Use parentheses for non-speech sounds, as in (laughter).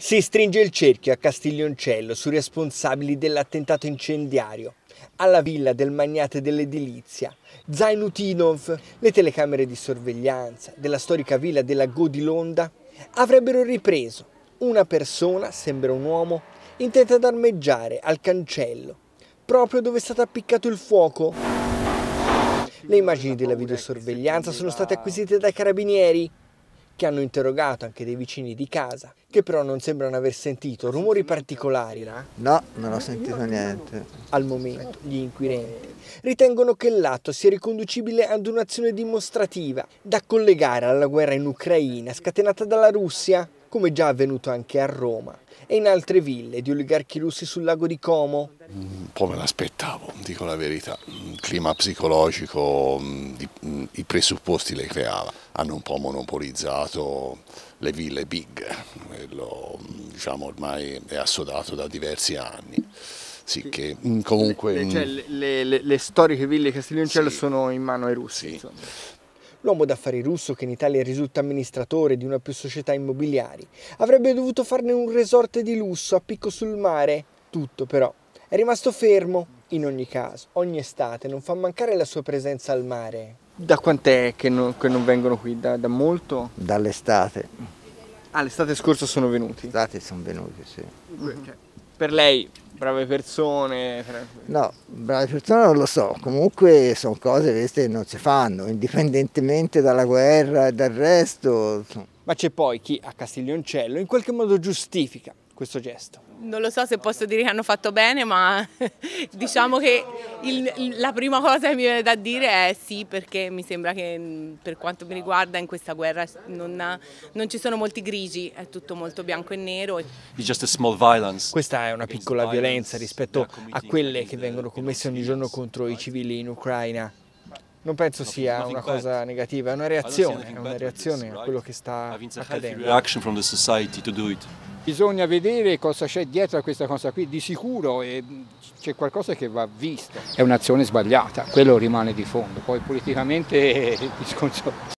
Si stringe il cerchio a Castiglioncello sui responsabili dell'attentato incendiario, alla villa del magnate dell'edilizia, Zainutinov, le telecamere di sorveglianza della storica villa della Godilonda avrebbero ripreso una persona, sembra un uomo, intenta ad armeggiare al cancello, proprio dove è stato appiccato il fuoco. Le immagini della videosorveglianza sono state acquisite dai carabinieri che hanno interrogato anche dei vicini di casa, che però non sembrano aver sentito rumori particolari. No, non ho sentito niente. Al momento gli inquirenti ritengono che l'atto sia riconducibile ad un'azione dimostrativa da collegare alla guerra in Ucraina scatenata dalla Russia come già avvenuto anche a Roma e in altre ville di oligarchi russi sul lago di Como. Un po' me l'aspettavo, dico la verità, il clima psicologico, mm, mm, i presupposti le creava, hanno un po' monopolizzato le ville big, quello mm, diciamo, ormai è assodato da diversi anni. Sicché, comunque, le, cioè, le, le, le, storiche ville di Castiglioncello sì, sono in mano ai russi. Sì. L'uomo d'affari russo, che in Italia risulta amministratore di una più società immobiliari, avrebbe dovuto farne un resort di lusso a picco sul mare. Tutto però è rimasto fermo. In ogni caso, ogni estate non fa mancare la sua presenza al mare. Da quant'è che non, che non vengono qui? Da, da molto? Dall'estate. Ah, l'estate scorsa sono venuti? L'estate sono venuti, sì. Okay. Cioè, per lei brave persone? No, brave persone non lo so, comunque sono cose che non si fanno, indipendentemente dalla guerra e dal resto. Ma c'è poi chi a Castiglioncello in qualche modo giustifica questo gesto? Non lo so se posso dire che hanno fatto bene, ma (laughs) diciamo che il, la prima cosa che mi viene da dire è sì, perché mi sembra che mm, per quanto mi riguarda in questa guerra non, ha, non ci sono molti grigi, è tutto molto bianco e nero. Questa è una piccola violenza rispetto a quelle che vengono commesse ogni giorno contro i civili in Ucraina. Non penso sia una cosa negativa, è una reazione, è una reazione a quello che sta accadendo. Bisogna vedere cosa c'è dietro a questa cosa qui, di sicuro c'è qualcosa che va visto. È un'azione sbagliata, quello rimane di fondo, poi politicamente il discorso...